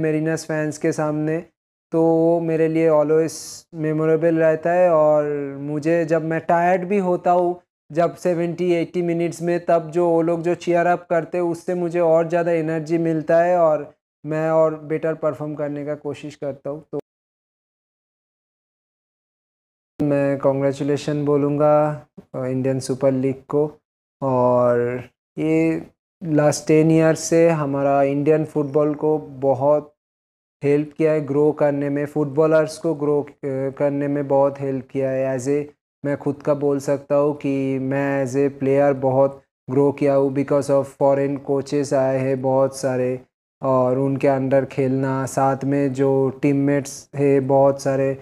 मेरीनास fans के सामने तो वो मेरे लिए ऑलवेज मेमोरेबल रहता है और मुझे जब मैं टायर्ड भी होता हूँ जब सेवेंटी एट्टी मिनट्स में तब जो वो लोग जो चेयर अप करते हैं उससे मुझे और ज़्यादा एनर्जी मिलता है और मैं और बेटर परफॉर्म करने का कोशिश करता हूँ तो मैं कॉन्ग्रेचुलेशन बोलूँगा इंडियन सुपर लीग को और ये लास्ट टेन ईयर से हमारा इंडियन फुटबॉल को बहुत हेल्प किया है ग्रो करने में फुटबॉलर्स को ग्रो करने में बहुत हेल्प किया है एज ए मैं खुद का बोल सकता हूँ कि मैं एज ए प्लेयर बहुत ग्रो किया हूँ बिकॉज ऑफ फॉरेन कोचेस आए हैं बहुत सारे और उनके अंडर खेलना साथ में जो टीममेट्स है बहुत सारे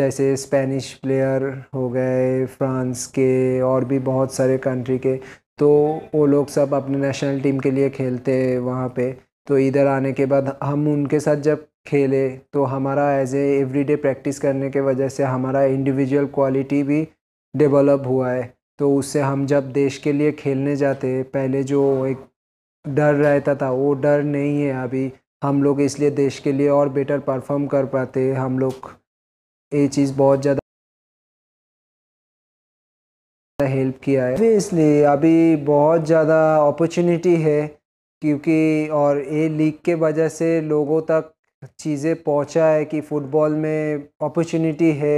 जैसे स्पेनिश प्लेयर हो गए फ्रांस के और भी बहुत सारे कंट्री के तो वो लोग सब अपने नेशनल टीम के लिए खेलते वहाँ पे तो इधर आने के बाद हम उनके साथ जब खेले तो हमारा एज ए एवरीडे प्रैक्टिस करने के वजह से हमारा इंडिविजुअल क्वालिटी भी डेवलप हुआ है तो उससे हम जब देश के लिए खेलने जाते पहले जो एक डर रहता था वो डर नहीं है अभी हम लोग इसलिए देश के लिए और बेटर परफॉर्म कर पाते हम लोग ये चीज़ बहुत ज़्यादा हेल्प किया है इसलिए अभी बहुत ज़्यादा अपॉर्चुनिटी है क्योंकि और ये लीग के वजह से लोगों तक चीज़ें पहुंचा है कि फ़ुटबॉल में अपॉर्चुनिटी है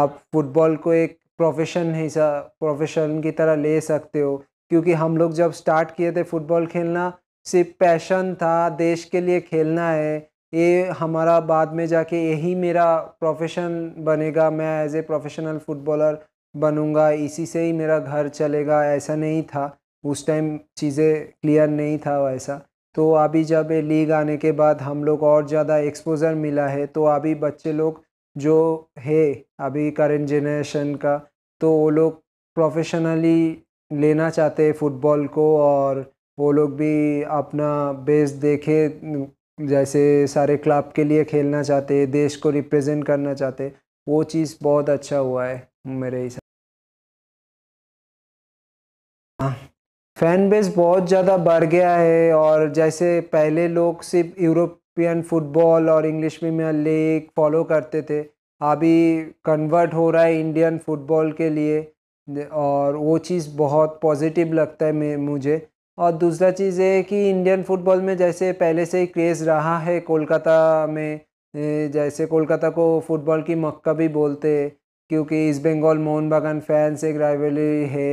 आप फुटबॉल को एक प्रोफेशन हिसा प्रोफेशन की तरह ले सकते हो क्योंकि हम लोग जब स्टार्ट किए थे फुटबॉल खेलना सिर्फ पैशन था देश के लिए खेलना है ये हमारा बाद में जाके यही मेरा प्रोफेशन बनेगा मैं एज ए प्रोफेशनल फुटबॉलर बनूंगा इसी से ही मेरा घर चलेगा ऐसा नहीं था उस टाइम चीज़ें क्लियर नहीं था वैसा तो अभी जब लीग आने के बाद हम लोग और ज़्यादा एक्सपोजर मिला है तो अभी बच्चे लोग जो है अभी करेंट जनरेशन का तो वो लोग प्रोफेशनली लेना चाहते हैं फुटबॉल को और वो लोग भी अपना बेस देखे जैसे सारे क्लब के लिए खेलना चाहते देश को रिप्रेजेंट करना चाहते वो चीज़ बहुत अच्छा हुआ है मेरे हिसाब फैन बेस बहुत ज़्यादा बढ़ गया है और जैसे पहले लोग सिर्फ यूरोपियन फुटबॉल और इंग्लिश प्रीमियर लीग फॉलो करते थे अभी कन्वर्ट हो रहा है इंडियन फुटबॉल के लिए और वो चीज़ बहुत पॉजिटिव लगता है मैं मुझे और दूसरा चीज़ है कि इंडियन फुटबॉल में जैसे पहले से ही क्रेज़ रहा है कोलकाता में जैसे कोलकाता को फुटबॉल की मक्का भी बोलते हैं क्योंकि ईस्ट बंगाल मोहन बागान फैंस एक राइवेली है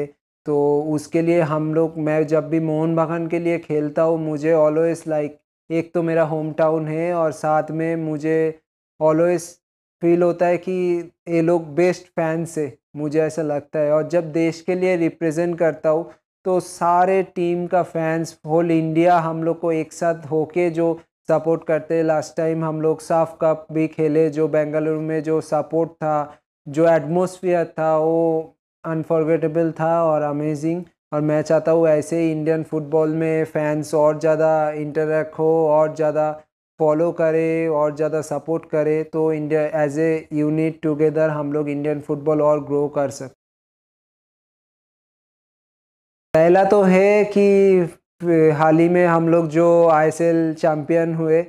तो उसके लिए हम लोग मैं जब भी मोहन बगान के लिए खेलता हूँ मुझे ऑलवेज लाइक एक तो मेरा होम टाउन है और साथ में मुझे ऑलवेज फील होता है कि ये लोग बेस्ट फैंस है मुझे ऐसा लगता है और जब देश के लिए रिप्रेजेंट करता हूँ तो सारे टीम का फैंस होल इंडिया हम लोग को एक साथ होके जो सपोर्ट करते लास्ट टाइम हम लोग साफ कप भी खेले जो बेंगलुरु में जो सपोर्ट था जो एटमोसफियर था वो अनफॉरगेटेबल था और अमेजिंग और मैं चाहता हूँ ऐसे ही इंडियन फुटबॉल में फैंस और ज़्यादा इंटरेक्ट हो और ज़्यादा फॉलो करे और ज़्यादा सपोर्ट करे तो India as a unit together हम लोग इंडियन फुटबॉल और ग्रो कर सकते पहला तो है कि हाल ही में हम लोग जो आई चैम्पियन हुए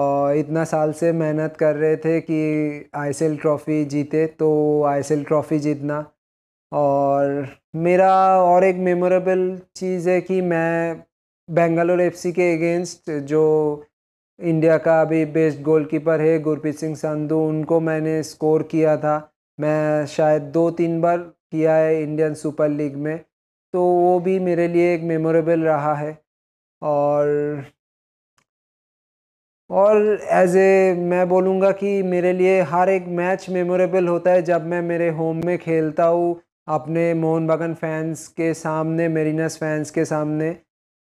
और इतना साल से मेहनत कर रहे थे कि आई ट्रॉफ़ी जीते तो आई ट्रॉफ़ी जीतना और मेरा और एक मेमोरेबल चीज़ है कि मैं बेंगलोर एफ के अगेंस्ट जो इंडिया का अभी बेस्ट गोलकीपर है गुरप्रीत सिंह संधू उनको मैंने स्कोर किया था मैं शायद दो तीन बार किया है इंडियन सुपर लीग में तो वो भी मेरे लिए एक मेमोरेबल रहा है और और एज ए मैं बोलूँगा कि मेरे लिए हर एक मैच मेमोरेबल होता है जब मैं मेरे होम में खेलता हूँ अपने मोहन बगन फैंस के सामने मेरीनस फैंस के सामने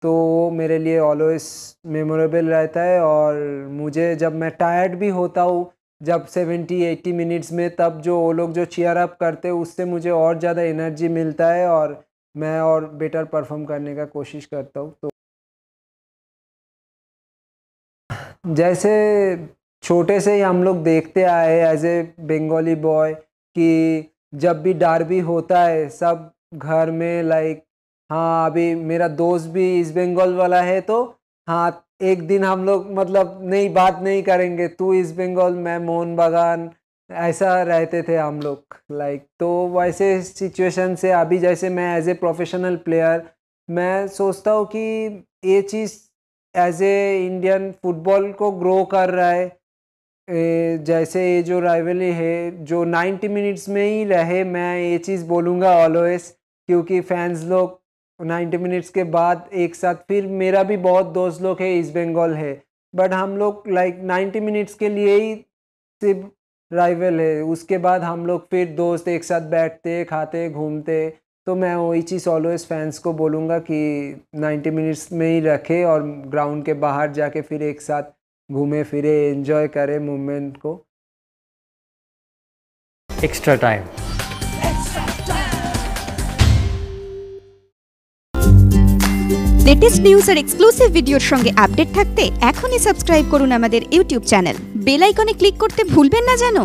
तो वो मेरे लिए ऑलवेज मेमोरेबल रहता है और मुझे जब मैं टायर्ड भी होता हूँ जब सेवेंटी एट्टी मिनट्स में तब जो वो लोग जो चेयर अप करते हैं उससे मुझे और ज़्यादा एनर्जी मिलता है और मैं और बेटर परफॉर्म करने का कोशिश करता हूँ तो जैसे छोटे से ही हम लोग देखते आए एज ए बंगाली बॉय कि जब भी डार्बी होता है सब घर में लाइक हाँ अभी मेरा दोस्त भी ईस्ट बंगाल वाला है तो हाँ एक दिन हम लोग मतलब नहीं बात नहीं करेंगे तू ईस्ट बंगाल मैं मोहन बागान ऐसा रहते थे हम लोग लाइक तो वैसे सिचुएशन से अभी जैसे मैं एज ए प्रोफेशनल प्लेयर मैं सोचता हूँ कि ये चीज़ एज ए इंडियन फुटबॉल को ग्रो कर रहा है जैसे ये जो राइवली है जो 90 मिनट्स में ही रहे मैं ये चीज़ बोलूँगा ऑलवेज क्योंकि फैंस लोग 90 मिनट्स के बाद एक साथ फिर मेरा भी बहुत दोस्त लोग है ईस्ट बंगाल है बट हम लोग लाइक 90 मिनट्स के लिए ही सिर्फ राइवल है उसके बाद हम लोग फिर दोस्त एक साथ बैठते खाते घूमते तो मैं वही चीज़ ऑलवेज फैंस को बोलूँगा कि 90 मिनट्स में ही रखे और ग्राउंड के बाहर जाके फिर एक साथ घूमे फिरे एंजॉय करें मूवमेंट को एक्स्ट्रा टाइम লেটেস্ট নিউজ আর এক্সক্লুসিভ ভিডিওর সঙ্গে আপডেট থাকতে এখনই সাবস্ক্রাইব করুন আমাদের ইউটিউব চ্যানেল বেল আইকনে ক্লিক করতে ভুলবেন না জানো